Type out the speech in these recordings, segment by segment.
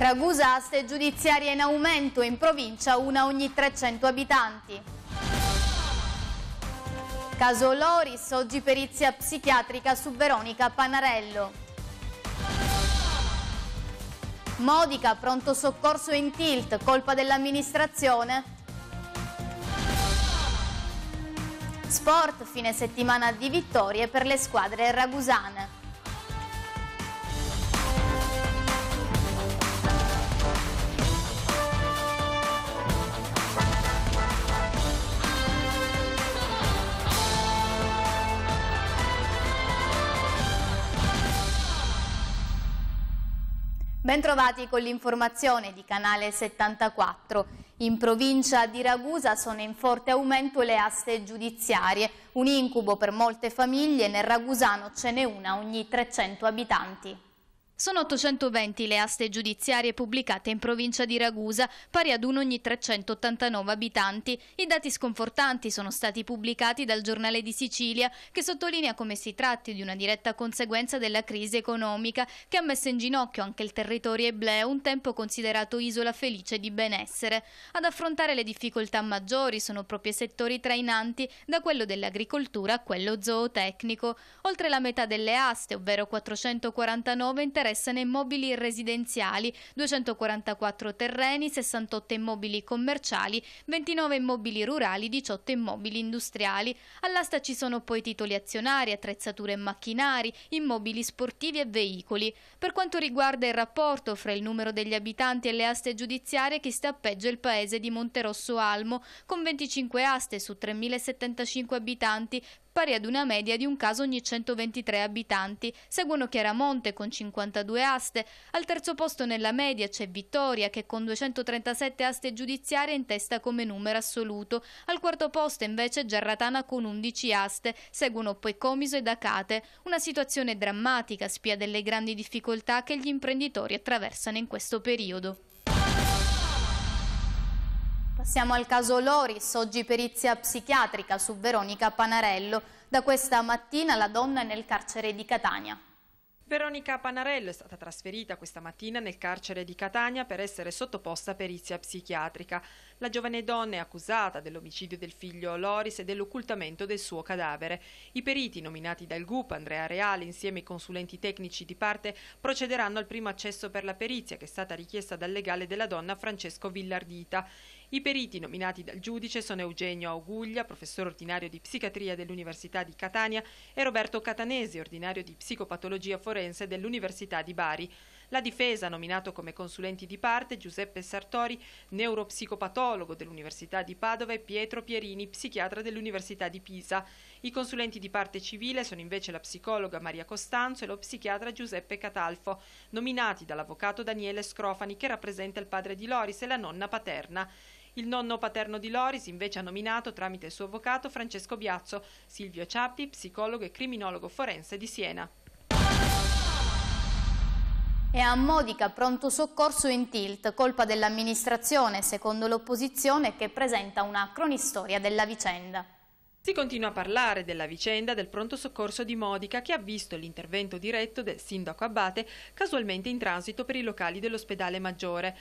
Ragusa aste ste giudiziarie in aumento, in provincia una ogni 300 abitanti. Caso Loris, oggi perizia psichiatrica su Veronica Panarello. Modica, pronto soccorso in tilt, colpa dell'amministrazione. Sport, fine settimana di vittorie per le squadre ragusane. Bentrovati con l'informazione di Canale 74. In provincia di Ragusa sono in forte aumento le aste giudiziarie, un incubo per molte famiglie, nel Ragusano ce n'è una ogni 300 abitanti. Sono 820 le aste giudiziarie pubblicate in provincia di Ragusa, pari ad uno ogni 389 abitanti. I dati sconfortanti sono stati pubblicati dal Giornale di Sicilia, che sottolinea come si tratti di una diretta conseguenza della crisi economica che ha messo in ginocchio anche il territorio ebleo, un tempo considerato isola felice di benessere. Ad affrontare le difficoltà maggiori sono proprio i settori trainanti, da quello dell'agricoltura a quello zootecnico. Oltre la metà delle aste, ovvero 449, interessa interessano immobili residenziali, 244 terreni, 68 immobili commerciali, 29 immobili rurali, 18 immobili industriali. All'asta ci sono poi titoli azionari, attrezzature e macchinari, immobili sportivi e veicoli. Per quanto riguarda il rapporto fra il numero degli abitanti e le aste giudiziarie, chi sta peggio il paese di Monterosso Almo, con 25 aste su 3.075 abitanti, pari ad una media di un caso ogni 123 abitanti. Seguono Chiaramonte con 52 aste, al terzo posto nella media c'è Vittoria che con 237 aste giudiziarie in testa come numero assoluto, al quarto posto invece Gerratana con 11 aste, seguono poi Comiso ed Acate, una situazione drammatica spia delle grandi difficoltà che gli imprenditori attraversano in questo periodo. Passiamo al caso Loris, oggi perizia psichiatrica su Veronica Panarello. Da questa mattina la donna è nel carcere di Catania. Veronica Panarello è stata trasferita questa mattina nel carcere di Catania per essere sottoposta a perizia psichiatrica. La giovane donna è accusata dell'omicidio del figlio Loris e dell'occultamento del suo cadavere. I periti nominati dal GUP, Andrea Reale, insieme ai consulenti tecnici di parte, procederanno al primo accesso per la perizia che è stata richiesta dal legale della donna Francesco Villardita. I periti nominati dal giudice sono Eugenio Auguglia, professore ordinario di psichiatria dell'Università di Catania, e Roberto Catanesi, ordinario di psicopatologia forense dell'Università di Bari. La difesa ha nominato come consulenti di parte Giuseppe Sartori, neuropsicopatologo dell'Università di Padova e Pietro Pierini, psichiatra dell'Università di Pisa. I consulenti di parte civile sono invece la psicologa Maria Costanzo e lo psichiatra Giuseppe Catalfo, nominati dall'avvocato Daniele Scrofani che rappresenta il padre di Loris e la nonna paterna. Il nonno paterno di Loris invece ha nominato tramite il suo avvocato Francesco Biazzo, Silvio Ciappi, psicologo e criminologo forense di Siena. E a Modica pronto soccorso in tilt, colpa dell'amministrazione, secondo l'opposizione, che presenta una cronistoria della vicenda. Si continua a parlare della vicenda del pronto soccorso di Modica che ha visto l'intervento diretto del sindaco Abate casualmente in transito per i locali dell'ospedale maggiore.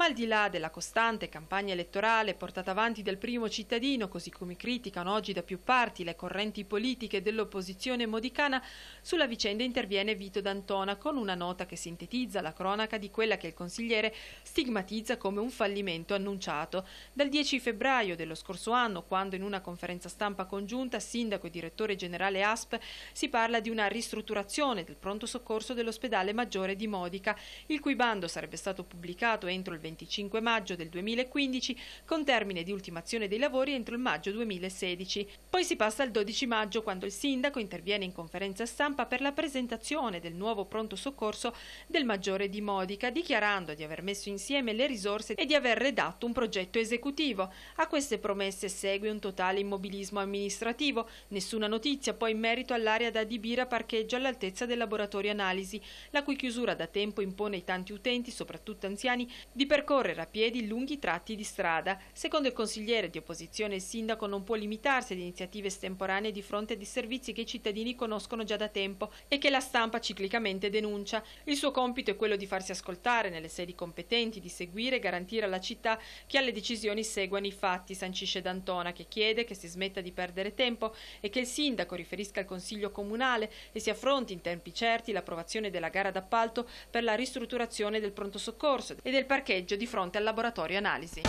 Ma al di là della costante campagna elettorale portata avanti dal primo cittadino, così come criticano oggi da più parti le correnti politiche dell'opposizione modicana, sulla vicenda interviene Vito D'Antona con una nota che sintetizza la cronaca di quella che il consigliere stigmatizza come un fallimento annunciato. Dal 10 febbraio dello scorso anno, quando in una conferenza stampa congiunta sindaco e direttore generale ASP si parla di una ristrutturazione del pronto soccorso dell'ospedale maggiore di Modica, il cui bando sarebbe stato pubblicato entro il 20 25 maggio del 2015 con termine di ultimazione dei lavori entro il maggio 2016. Poi si passa al 12 maggio quando il sindaco interviene in conferenza stampa per la presentazione del nuovo pronto soccorso del maggiore di Modica, dichiarando di aver messo insieme le risorse e di aver redatto un progetto esecutivo. A queste promesse segue un totale immobilismo amministrativo, nessuna notizia poi in merito all'area da adibire a parcheggio all'altezza del laboratorio analisi, la cui chiusura da tempo impone ai tanti utenti, soprattutto anziani, di percorrere a piedi lunghi tratti di strada. Secondo il consigliere di opposizione il sindaco non può limitarsi ad iniziative estemporanee di fronte a servizi che i cittadini conoscono già da tempo e che la stampa ciclicamente denuncia. Il suo compito è quello di farsi ascoltare nelle sedi competenti, di seguire e garantire alla città che alle decisioni seguano i fatti, sancisce D'Antona che chiede che si smetta di perdere tempo e che il sindaco riferisca al Consiglio Comunale e si affronti in tempi certi l'approvazione della gara d'appalto per la ristrutturazione del pronto soccorso e del parcheggio parcheggio di fronte al laboratorio analisi.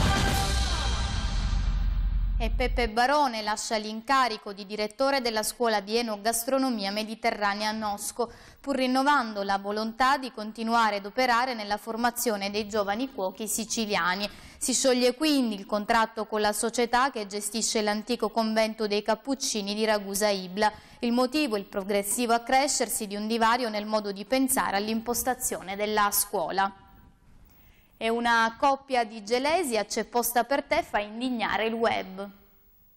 E Peppe Barone lascia l'incarico di direttore della scuola di enogastronomia mediterranea a Nosco, pur rinnovando la volontà di continuare ad operare nella formazione dei giovani cuochi siciliani. Si scioglie quindi il contratto con la società che gestisce l'antico convento dei Cappuccini di Ragusa Ibla. Il motivo è il progressivo accrescersi di un divario nel modo di pensare all'impostazione della scuola e una coppia di Gelesia c'è posta per te fa indignare il web.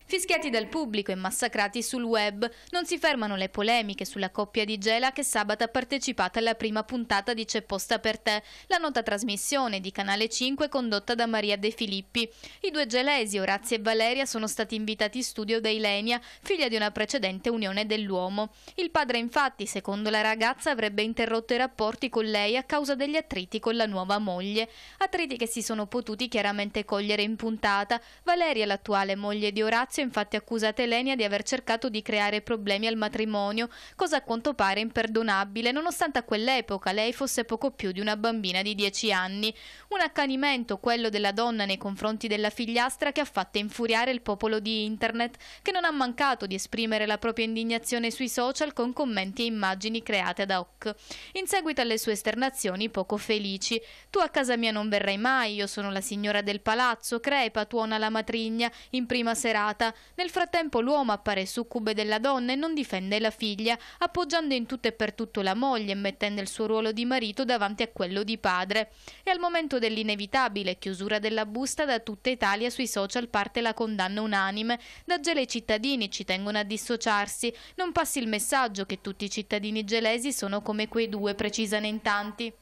Fischiati dal pubblico e massacrati sul web, non si fermano le polemiche sulla coppia di Gela che sabato ha partecipato alla prima puntata di C'è posta per te, la nota trasmissione di Canale 5 condotta da Maria De Filippi. I due gelesi, Orazio e Valeria, sono stati invitati in studio da Ilenia, figlia di una precedente unione dell'uomo. Il padre infatti, secondo la ragazza, avrebbe interrotto i rapporti con lei a causa degli attriti con la nuova moglie, attriti che si sono potuti chiaramente cogliere in puntata. Valeria, l'attuale moglie di Orazio, Fazio infatti accusa Elenia di aver cercato di creare problemi al matrimonio, cosa a quanto pare imperdonabile, nonostante a quell'epoca lei fosse poco più di una bambina di 10 anni. Un accanimento, quello della donna nei confronti della figliastra, che ha fatto infuriare il popolo di Internet, che non ha mancato di esprimere la propria indignazione sui social con commenti e immagini create ad Hoc. In seguito alle sue esternazioni poco felici, tu a casa mia non verrai mai, io sono la signora del palazzo, crepa, tuona la matrigna, in prima serata, violentata. Nel frattempo l'uomo appare succube della donna e non difende la figlia, appoggiando in tutto e per tutto la moglie e mettendo il suo ruolo di marito davanti a quello di padre. E al momento dell'inevitabile chiusura della busta da tutta Italia sui social parte la condanna unanime. Da Gele i cittadini ci tengono a dissociarsi. Non passi il messaggio che tutti i cittadini gelesi sono come quei due, precisano in tanti.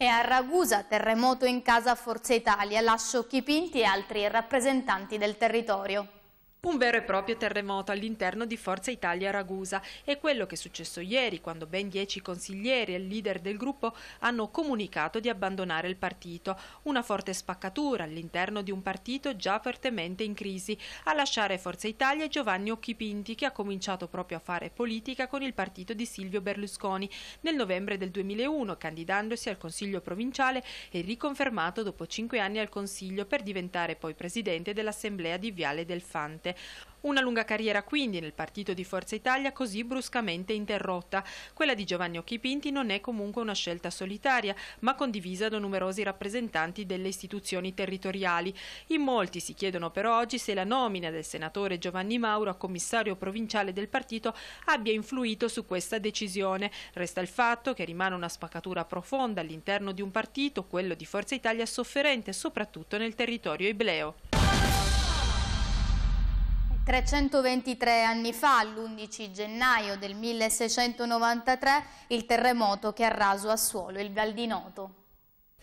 E a Ragusa, terremoto in casa Forza Italia, lascio Chipinti e altri rappresentanti del territorio. Un vero e proprio terremoto all'interno di Forza Italia Ragusa è quello che è successo ieri quando ben dieci consiglieri e leader del gruppo hanno comunicato di abbandonare il partito. Una forte spaccatura all'interno di un partito già fortemente in crisi. A lasciare Forza Italia Giovanni Occhipinti che ha cominciato proprio a fare politica con il partito di Silvio Berlusconi nel novembre del 2001 candidandosi al Consiglio provinciale e riconfermato dopo cinque anni al Consiglio per diventare poi presidente dell'Assemblea di Viale del Fante. Presidente. Una lunga carriera quindi nel partito di Forza Italia così bruscamente interrotta. Quella di Giovanni Occhi Pinti non è comunque una scelta solitaria, ma condivisa da numerosi rappresentanti delle istituzioni territoriali. In molti si chiedono però oggi se la nomina del senatore Giovanni Mauro a commissario provinciale del partito abbia influito su questa decisione. Resta il fatto che rimane una spaccatura profonda all'interno di un partito, quello di Forza Italia, sofferente soprattutto nel territorio ibleo. 323 anni fa, l'11 gennaio del 1693, il terremoto che ha raso a suolo il Val di Noto.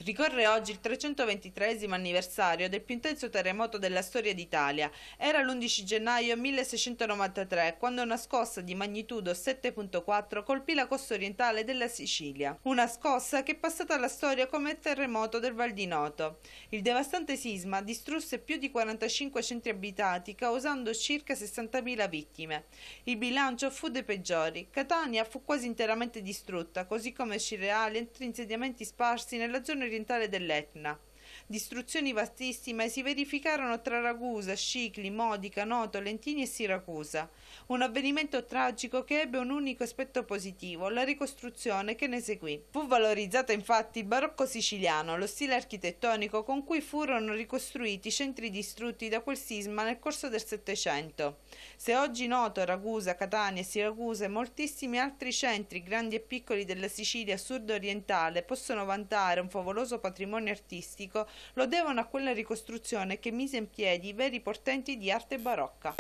Ricorre oggi il 323 anniversario del più intenso terremoto della storia d'Italia. Era l'11 gennaio 1693 quando una scossa di magnitudo 7.4 colpì la costa orientale della Sicilia. Una scossa che è passata alla storia come il terremoto del Val di Noto. Il devastante sisma distrusse più di 45 centri abitati causando circa 60.000 vittime. Il bilancio fu dei peggiori. Catania fu quasi interamente distrutta, così come Scireale e altri insediamenti sparsi nella zona orientale dell'Etna distruzioni vastissime si verificarono tra Ragusa, Scicli, Modica, Noto, Lentini e Siracusa. Un avvenimento tragico che ebbe un unico aspetto positivo, la ricostruzione che ne seguì. Fu valorizzato infatti il barocco siciliano, lo stile architettonico con cui furono ricostruiti i centri distrutti da quel sisma nel corso del Settecento. Se oggi Noto, Ragusa, Catania, e Siracusa e moltissimi altri centri, grandi e piccoli della Sicilia sud-orientale possono vantare un favoloso patrimonio artistico, lo devono a quella ricostruzione che mise in piedi i veri portenti di arte barocca.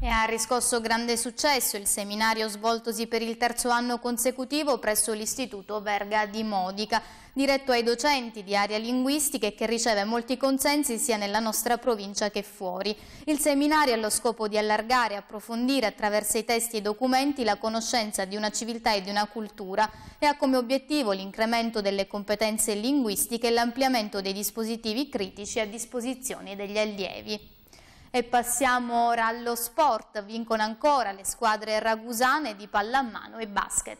E ha riscosso grande successo il seminario svoltosi per il terzo anno consecutivo presso l'Istituto Verga di Modica diretto ai docenti di area linguistica e che riceve molti consensi sia nella nostra provincia che fuori. Il seminario ha lo scopo di allargare e approfondire attraverso i testi e i documenti la conoscenza di una civiltà e di una cultura e ha come obiettivo l'incremento delle competenze linguistiche e l'ampliamento dei dispositivi critici a disposizione degli allievi. E passiamo ora allo sport, vincono ancora le squadre ragusane di pallamano e basket.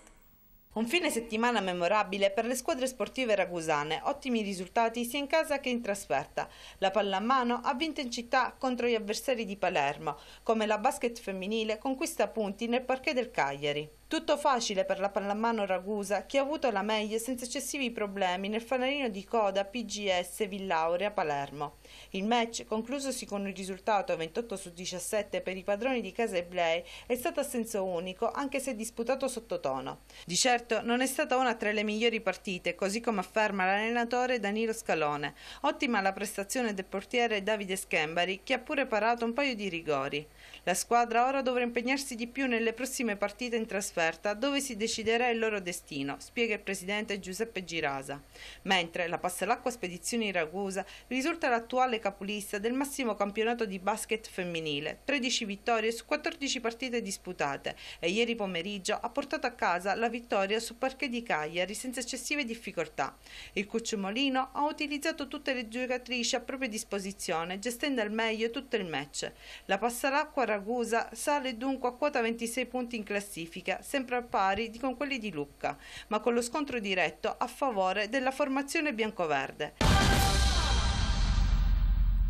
Un fine settimana memorabile per le squadre sportive ragusane, ottimi risultati sia in casa che in trasferta. La pallamano ha vinto in città contro gli avversari di Palermo, come la basket femminile conquista punti nel parquet del Cagliari. Tutto facile per la pallamano Ragusa, che ha avuto la meglio senza eccessivi problemi nel fanalino di coda PGS Villaurea Palermo. Il match, conclusosi con il risultato 28 su 17 per i padroni di casa e Eblei, è stato a senso unico, anche se disputato sottotono. Di certo non è stata una tra le migliori partite, così come afferma l'allenatore Danilo Scalone. Ottima la prestazione del portiere Davide Schembari, che ha pure parato un paio di rigori. La squadra ora dovrà impegnarsi di più nelle prossime partite in trasferta trasferta dove si deciderà il loro destino, spiega il presidente Giuseppe Girasa, mentre la Passalacqua Spedizioni Ragusa risulta l'attuale capolista del massimo campionato di basket femminile, 13 vittorie su 14 partite disputate e ieri pomeriggio ha portato a casa la vittoria su Parquet di Cagliari senza eccessive difficoltà. Il Cucciomolino ha utilizzato tutte le giocatrici a propria disposizione, gestendo al meglio tutto il match. La Passalacqua Ragusa sale dunque a quota 26 punti in classifica, sempre al pari con quelli di Lucca, ma con lo scontro diretto a favore della formazione biancoverde.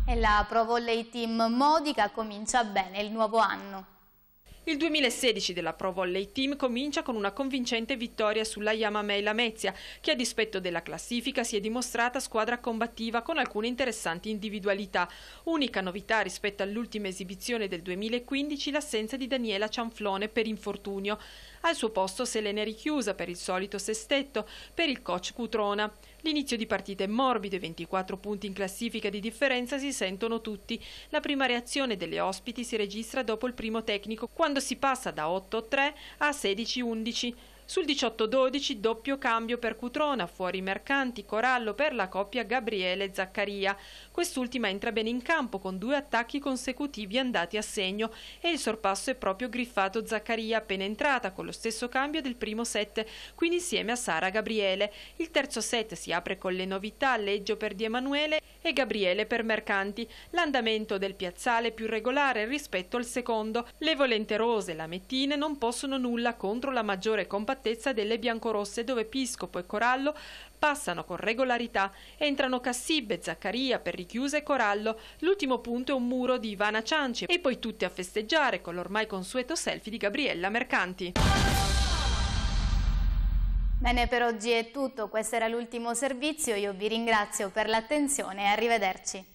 E la Pro Volley Team Modica comincia bene il nuovo anno. Il 2016 della Pro Volley Team comincia con una convincente vittoria sulla Yamamei Lamezia, che a dispetto della classifica si è dimostrata squadra combattiva con alcune interessanti individualità. Unica novità rispetto all'ultima esibizione del 2015 l'assenza di Daniela Cianflone per infortunio. Al suo posto Selene Richiusa per il solito sestetto, per il coach Cutrona. L'inizio di partita è morbido e 24 punti in classifica di differenza si sentono tutti. La prima reazione delle ospiti si registra dopo il primo tecnico, quando si passa da 8-3 a 16-11. Sul 18-12 doppio cambio per Cutrona, fuori Mercanti, Corallo per la coppia Gabriele Zaccaria. Quest'ultima entra bene in campo con due attacchi consecutivi andati a segno e il sorpasso è proprio griffato Zaccaria appena entrata con lo stesso cambio del primo set, quindi insieme a Sara Gabriele. Il terzo set si apre con le novità Leggio per Di Emanuele e Gabriele per Mercanti. L'andamento del piazzale è più regolare rispetto al secondo. Le volenterose lamettine non possono nulla contro la maggiore compatibilità all'altezza delle biancorosse dove Piscopo e Corallo passano con regolarità. Entrano Cassibbe, Zaccaria, Perrichiusa e Corallo. L'ultimo punto è un muro di Ivana Cianci e poi tutti a festeggiare con l'ormai consueto selfie di Gabriella Mercanti. Bene, per oggi è tutto. Questo era l'ultimo servizio. Io vi ringrazio per l'attenzione e arrivederci.